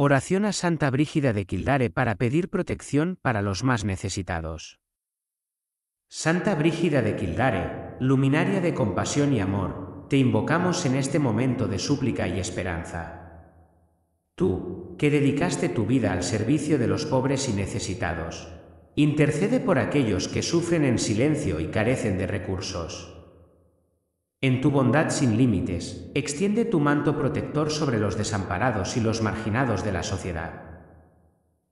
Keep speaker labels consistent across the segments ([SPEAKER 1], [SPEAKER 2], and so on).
[SPEAKER 1] Oración a Santa Brígida de Kildare para pedir protección para los más necesitados. Santa Brígida de Kildare, luminaria de compasión y amor, te invocamos en este momento de súplica y esperanza. Tú, que dedicaste tu vida al servicio de los pobres y necesitados, intercede por aquellos que sufren en silencio y carecen de recursos. En tu bondad sin límites, extiende tu manto protector sobre los desamparados y los marginados de la sociedad.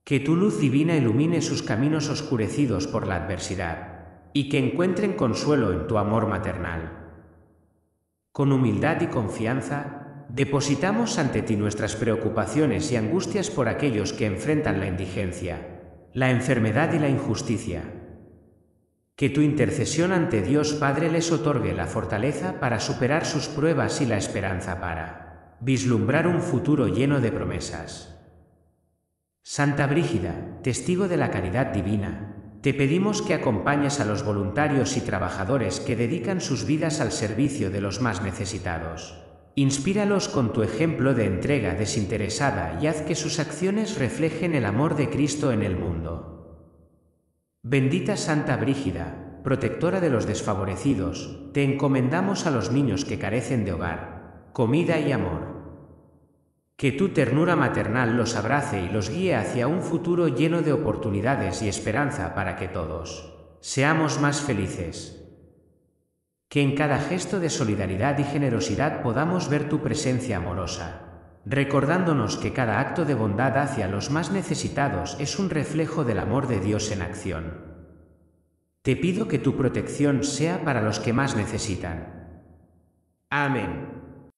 [SPEAKER 1] Que tu luz divina ilumine sus caminos oscurecidos por la adversidad, y que encuentren consuelo en tu amor maternal. Con humildad y confianza, depositamos ante ti nuestras preocupaciones y angustias por aquellos que enfrentan la indigencia, la enfermedad y la injusticia que tu intercesión ante Dios Padre les otorgue la fortaleza para superar sus pruebas y la esperanza para vislumbrar un futuro lleno de promesas. Santa Brígida, testigo de la caridad divina, te pedimos que acompañes a los voluntarios y trabajadores que dedican sus vidas al servicio de los más necesitados. Inspíralos con tu ejemplo de entrega desinteresada y haz que sus acciones reflejen el amor de Cristo en el mundo. Bendita Santa Brígida, protectora de los desfavorecidos, te encomendamos a los niños que carecen de hogar, comida y amor. Que tu ternura maternal los abrace y los guíe hacia un futuro lleno de oportunidades y esperanza para que todos seamos más felices. Que en cada gesto de solidaridad y generosidad podamos ver tu presencia amorosa recordándonos que cada acto de bondad hacia los más necesitados es un reflejo del amor de Dios en acción. Te pido que tu protección sea para los que más necesitan. Amén.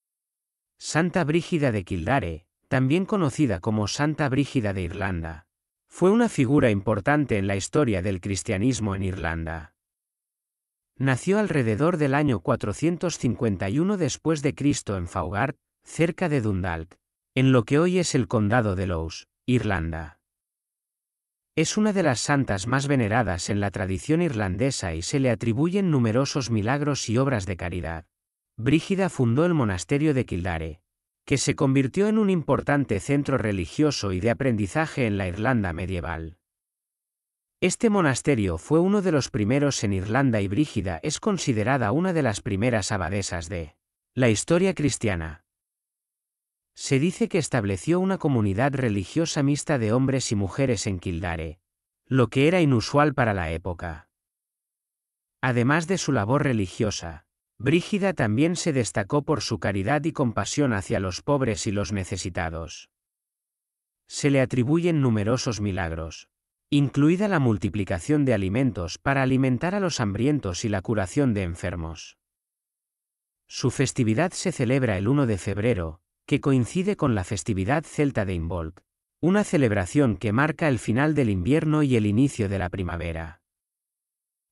[SPEAKER 1] Santa Brígida de Kildare, también conocida como Santa Brígida de Irlanda, fue una figura importante en la historia del cristianismo en Irlanda. Nació alrededor del año 451 después de Cristo en Faughard, cerca de Dundalk, en lo que hoy es el condado de Lowes, Irlanda. Es una de las santas más veneradas en la tradición irlandesa y se le atribuyen numerosos milagros y obras de caridad. Brígida fundó el monasterio de Kildare, que se convirtió en un importante centro religioso y de aprendizaje en la Irlanda medieval. Este monasterio fue uno de los primeros en Irlanda y Brígida es considerada una de las primeras abadesas de la historia cristiana. Se dice que estableció una comunidad religiosa mixta de hombres y mujeres en Kildare, lo que era inusual para la época. Además de su labor religiosa, Brígida también se destacó por su caridad y compasión hacia los pobres y los necesitados. Se le atribuyen numerosos milagros, incluida la multiplicación de alimentos para alimentar a los hambrientos y la curación de enfermos. Su festividad se celebra el 1 de febrero, que coincide con la festividad celta de Involk, una celebración que marca el final del invierno y el inicio de la primavera.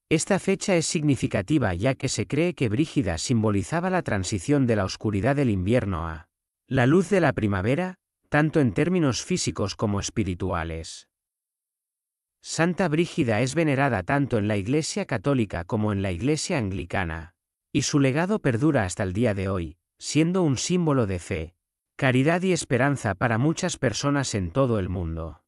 [SPEAKER 1] Esta fecha es significativa ya que se cree que Brígida simbolizaba la transición de la oscuridad del invierno a la luz de la primavera, tanto en términos físicos como espirituales. Santa Brígida es venerada tanto en la Iglesia católica como en la Iglesia anglicana, y su legado perdura hasta el día de hoy, siendo un símbolo de fe, Caridad y esperanza para muchas personas en todo el mundo.